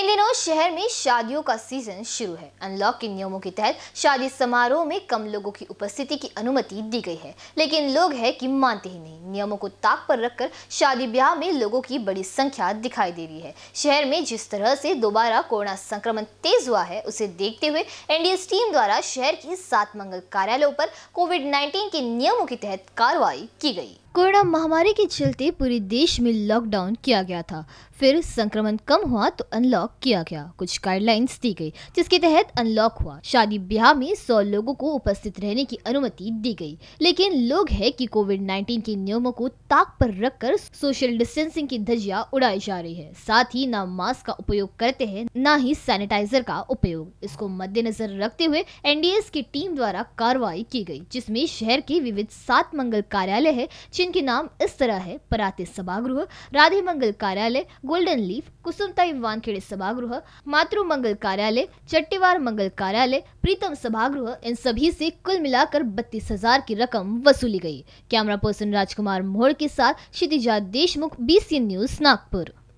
इन दिनों शहर में शादियों का सीजन शुरू है अनलॉक के नियमों के तहत शादी समारोह में कम लोगों की उपस्थिति की अनुमति दी गई है लेकिन लोग है कि मानते ही नहीं नियमों को ताक पर रखकर शादी ब्याह में लोगों की बड़ी संख्या दिखाई दे रही है शहर में जिस तरह से दोबारा कोरोना संक्रमण तेज हुआ है उसे देखते हुए एनडीएस टीम द्वारा शहर के सात मंगल कार्यालयों पर कोविड नाइन्टीन के नियमों के तहत कार्रवाई की गई कोरोना महामारी के चलते पूरे देश में लॉकडाउन किया गया था फिर संक्रमण कम हुआ तो अनलॉक किया गया कुछ गाइडलाइंस दी गई जिसके तहत अनलॉक हुआ शादी ब्याह में 100 लोगों को उपस्थित रहने की अनुमति दी गई लेकिन लोग है कि कोविड 19 के नियमों को ताक पर रखकर सोशल डिस्टेंसिंग की धजिया उड़ाई जा रही है साथ ही न मास्क का उपयोग करते हैं न ही सैनिटाइजर का उपयोग इसको मद्देनजर रखते हुए एन की टीम द्वारा कार्रवाई की गयी जिसमे शहर के विविध सात मंगल कार्यालय है जिनके नाम इस तरह है पराते सभागृह राधे मंगल कार्यालय गोल्डन लीफ कुसुमताई वानखेड़े सभागृह मातृ मंगल कार्यालय चट्टीवार मंगल कार्यालय प्रीतम सभागृह इन सभी से कुल मिलाकर बत्तीस हजार की रकम वसूली गई कैमरा पर्सन राजकुमार मोहड़ के साथ क्षितिजा देशमुख बीसी न्यूज नागपुर